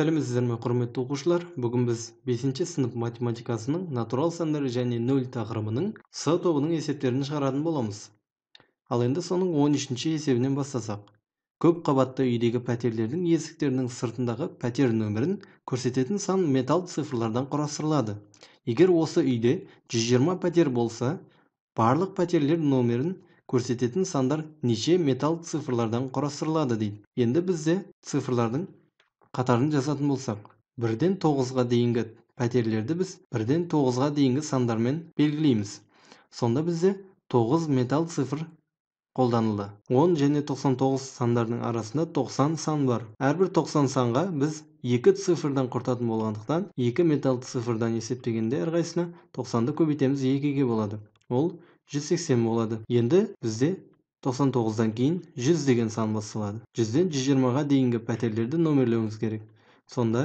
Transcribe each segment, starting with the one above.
сәлеметсіздер ме құрметті оқушылар бүгін біз 5 сынып математикасының натурал сандар және нөл тақырыбының с тобының есептерін шығаратын боламыз ал енді соның 13 үшінші есебінен бастасақ көп қабатты үйдегі пәтерлердің есіктерінің сыртындағы пәтер нөмірін көрсететін сан металл цифрлардан құрастырылады егер осы үйде 120 пәтер болса барлық пәтерлер нөмірін көрсететін сандар неше металл цифрлардан құрастырылады дейді енді бізде цифрлардың қатарын жасатын болсақ бірден тоғызға дейінгі пәтерлерді біз бірден тоғызға дейінгі сандармен белгілейміз сонда бізде тоғыз металл цифр қолданылды 10 және 99 сандардың арасында 90 сан бар әрбір 90 санға біз екі цифрдан құртатын болғандықтан екі металл цифрдан есептегенде әрқайсысына 90-ды көбейтеміз екіге болады ол 180 болады енді бізде 99-дан кейін 100 деген сан басталады 100-ден 120-ға дейінгі пәтерлерді номерлеуіңіз керек сонда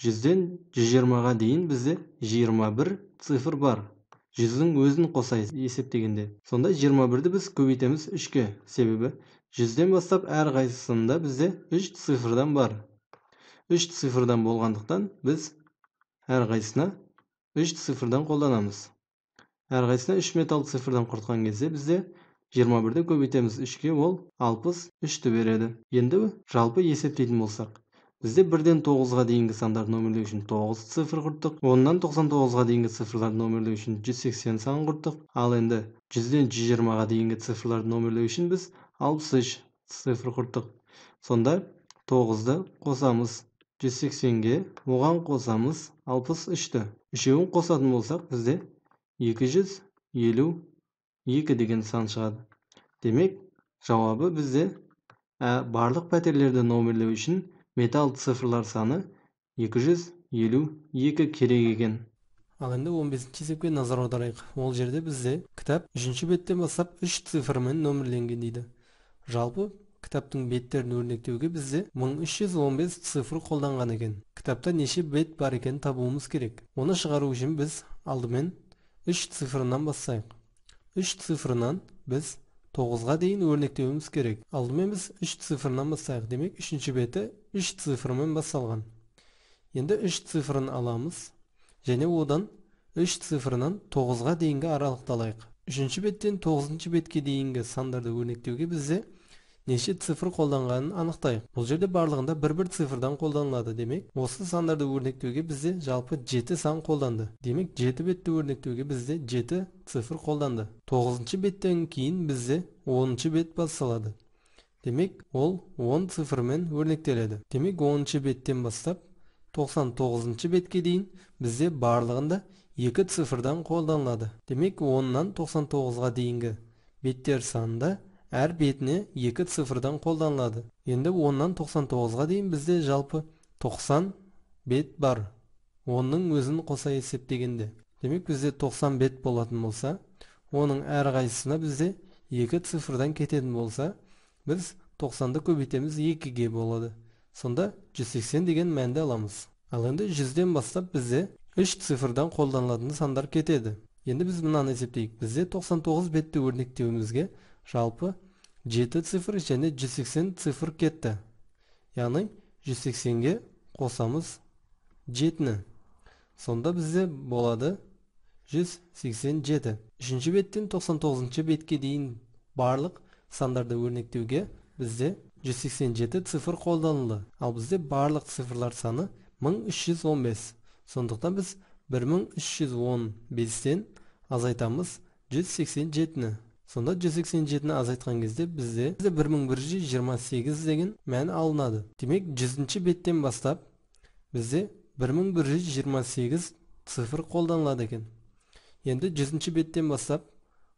100-ден 120-ға дейін бізде 21 цифр бар 100-дің өзін қосайыз есептегенде сонда 21-ді біз көбейтеміз 3-ке себебі 100-ден бастап әр қайсысында бізде 3 цифрдан бар 3 цифрдан болғандықтан біз әр қайсына 3 цифрдан қолданамыз Әр қайсына 3 металл цифрдан құртқан кезде бізде 21 ді көбейтеміз 3 ке ол 60 3-ті береді енді жалпы есептейтін болсақ бізде 1-ден 9-ға дейінгі сандарды нөмірлеу үшін 9 цифр құрттық оннан 99-ға дейінгі цифрларды нөмірлеу үшін 180 сан құрттық ал енді 100-ден 120-ға дейінгі цифрларды нөмірлеу үшін біз 63 цифр құрттық сонда 9-ды қосамыз 180-ге оған қосамыз 63-ті үшеуін қосатын болсақ бізде 250 екі деген сан шығады демек жауабы бізде ә, барлық пәтерлерді номерлеу үшін металл цифрлар саны 252 керек екен ал енді 15 бесінші есепке назар аударайық ол жерде бізде кітап үшінші беттен бастап үш цифрмен номерленген дейді жалпы кітаптың беттерін өрнектеуге бізде 1315 цифр қолданған екен кітапта неше бет бар екенін табуымыз керек оны шығару үшін біз алдымен үш цифрынан бастайық 3 цифрынан біз 9-ға дейін өрнектеуіміз керек. Алдымен біз 3 цифрынан бастайық. Демек, 3-ші беті 3 цифрмен басталған. Енді 3 цифрын аламыз және одан 3 цифрынан 9-ға дейінгі аралықталайық. 3-ші беттен 9-ші бетке дейінгі сандарды өрнектеуге бізде неше цифр қолданғанын анықтайық бұл жерде барлығында бір бір цифрдан қолданылады демек осы сандарды өрнектеуге бізде жалпы жеті сан қолданды демек жеті бетті өрнектеуге бізде жеті цифр қолданды тоғызыншы беттен кейін бізде оныншы бет басталады демек ол 10 цифрмен өрнектеледі демек оныншы беттен бастап 99 бетке дейін бізде барлығында екі цифрдан қолданылады демек 10-нан 99-ға дейінгі беттер санында әр бетіне екі цифрдан қолданылады енді 10-нан 99-ға дейін бізде жалпы 90 бет бар 10-ның өзін қоса есептегенде демек бізде 90 бет болатын болса оның әр қайсысына бізде екі цифрдан кететін болса біз 90-ды көбейтеміз 2-ге болады сонда 180 деген мәнді аламыз ал енді 100-ден бастап бізде 3 цифрдан қолданылатын сандар кетеді енді біз мынаны есептейік бізде 99 бетті өрнектеуімізге жалпы 7 цифр және 180 цифр кетті яғни 180-ге қосамыз 7-ні сонда бізде болады 187 үшінші беттен 99 бетке дейін барлық сандарды өрнектеуге бізде 187 цифр қолданылды ал бізде барлық цифрлар саны 1315 сондықтан біз 1315-тен азайтамыз 187-ні сонда 187-ні азайтқан кезде бізде 1128 деген мән алынады демек 100 ші беттен бастап бізде 1128 цифр қолданылады екен енді 100 ші беттен бастап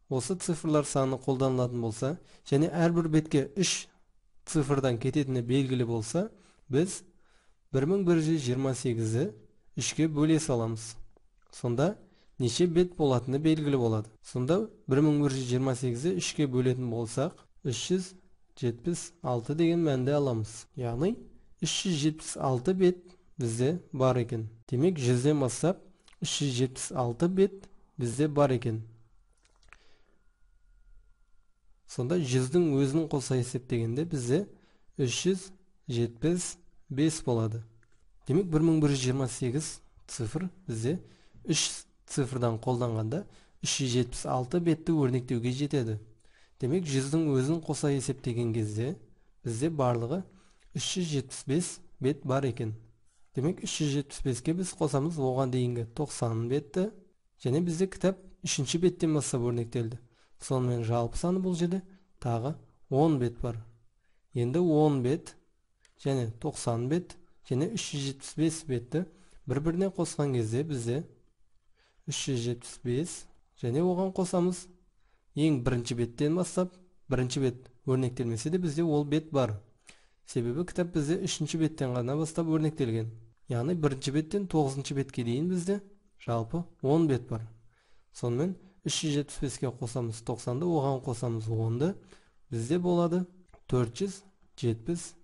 осы цифрлар саны қолданылатын болса және әрбір бетке 3 цифрдан кететіні белгілі болса біз 1128-і 3-ке бөле аламыз. сонда неше бет болатыны белгілі болады сонда 1128-і 3-ке бөлетін болсақ 376 деген мәнді аламыз яғни 376 бет бізде бар екен демек 100-ден бастап 376 бет бізде бар екен сонда 100дің өзінің қоса есептегенде бізде 375 болады демек 1128 цифр бізде 3 цифрдан қолданғанда 376 бетті өрнектеуге жетеді демек 100-дің өзін қоса есептеген кезде бізде барлығы 375 бет бар екен демек 375-ке біз қосамыз оған дейінгі 90 бетті және бізде кітап 3-ші беттен бастап өрнектелді сонымен жалпы саны бұл жерде тағы 10 бет бар енді 10 бет және 90 бет және 375 бетті бір біріне қосқан кезде бізде 375 және оған қосамыз ең бірінші беттен бастап бірінші бет өрнектелмесе де бізде ол бет бар себебі кітап бізде үшінші беттен ғана бастап өрнектелген яғни бірінші беттен тоғызыншы бетке дейін бізде жалпы 10 бет бар сонымен 375-ке қосамыз 90-ды оған қосамыз 10-ды бізде болады 475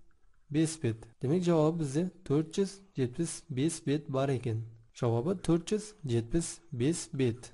бет демек жауабы бізде 475 бет бар екен жауабы 475 бет.